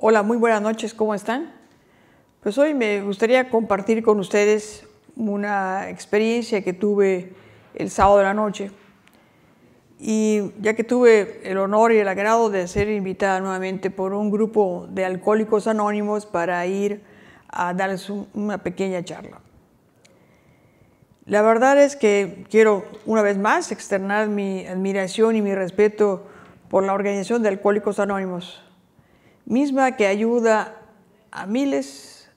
Hola, muy buenas noches, ¿cómo están? Pues hoy me gustaría compartir con ustedes una experiencia que tuve el sábado de la noche. Y ya que tuve el honor y el agrado de ser invitada nuevamente por un grupo de alcohólicos anónimos para ir a darles una pequeña charla. La verdad es que quiero una vez más externar mi admiración y mi respeto por la organización de Alcohólicos Anónimos misma que ayuda a miles,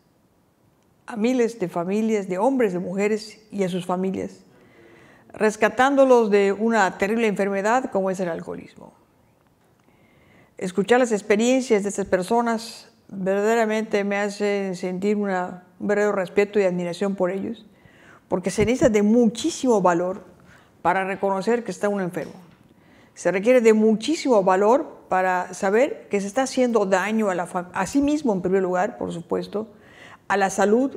a miles de familias, de hombres, de mujeres y a sus familias, rescatándolos de una terrible enfermedad como es el alcoholismo. Escuchar las experiencias de estas personas verdaderamente me hace sentir un verdadero respeto y admiración por ellos, porque se necesita de muchísimo valor para reconocer que está un enfermo. Se requiere de muchísimo valor para saber que se está haciendo daño a, la a sí mismo en primer lugar, por supuesto, a la salud,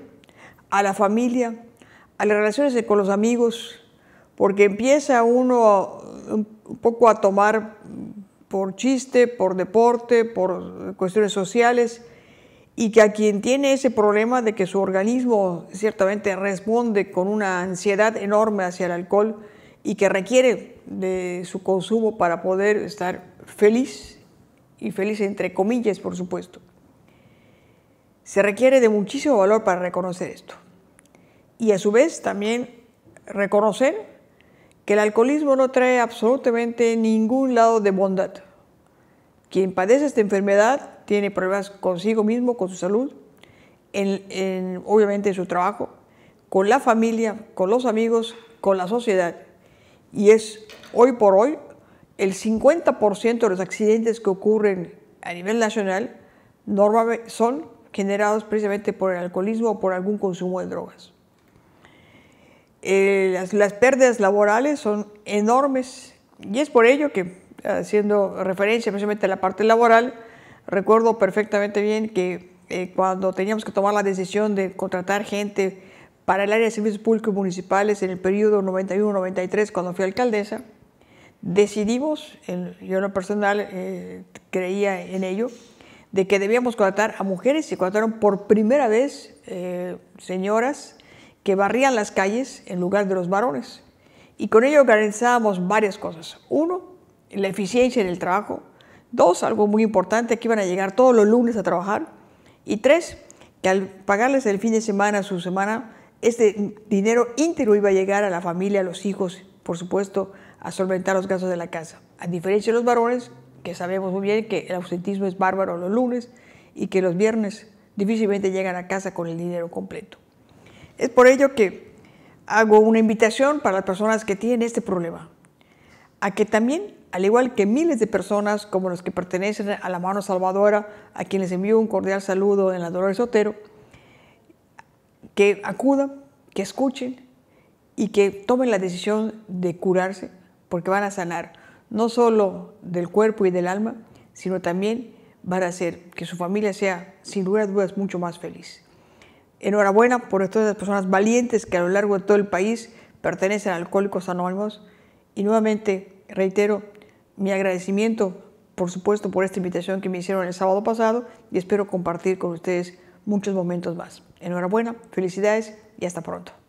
a la familia, a las relaciones con los amigos, porque empieza uno un poco a tomar por chiste, por deporte, por cuestiones sociales, y que a quien tiene ese problema de que su organismo ciertamente responde con una ansiedad enorme hacia el alcohol y que requiere de su consumo para poder estar feliz, y feliz entre comillas, por supuesto. Se requiere de muchísimo valor para reconocer esto. Y a su vez también reconocer que el alcoholismo no trae absolutamente ningún lado de bondad. Quien padece esta enfermedad tiene problemas consigo mismo, con su salud, en, obviamente en su trabajo, con la familia, con los amigos, con la sociedad. Y es hoy por hoy el 50% de los accidentes que ocurren a nivel nacional normalmente son generados precisamente por el alcoholismo o por algún consumo de drogas. Eh, las, pérdidas laborales son enormes y es por ello que, haciendo referencia precisamente a la parte laboral, recuerdo perfectamente bien que eh, cuando teníamos que tomar la decisión de contratar gente para el área de servicios públicos municipales en el periodo 91-93, cuando fui alcaldesa, decidimos, yo en personal eh, creía en ello, de que debíamos contratar a mujeres y contrataron por primera vez eh, señoras que barrían las calles en lugar de los varones. Y con ello garantizábamos varias cosas. Uno, la eficiencia en el trabajo. Dos, algo muy importante, que iban a llegar todos los lunes a trabajar. Y tres, que al pagarles el fin de semana, su semana, este dinero íntegro iba a llegar a la familia, a los hijos por supuesto, a solventar los gastos de la casa. A diferencia de los varones, que sabemos muy bien que el ausentismo es bárbaro los lunes y que los viernes difícilmente llegan a casa con el dinero completo. Es por ello que hago una invitación para las personas que tienen este problema, a que también, al igual que miles de personas como los que pertenecen a la mano salvadora, a quienes envío un cordial saludo en la Dolores Sotero, que acudan, que escuchen, y que tomen la decisión de curarse porque van a sanar no solo del cuerpo y del alma, sino también van a hacer que su familia sea, sin lugar a dudas, mucho más feliz. Enhorabuena por todas las personas valientes que a lo largo de todo el país pertenecen a Alcohólicos Anónimos y nuevamente reitero mi agradecimiento, por supuesto, por esta invitación que me hicieron el sábado pasado y espero compartir con ustedes muchos momentos más. Enhorabuena, felicidades y hasta pronto.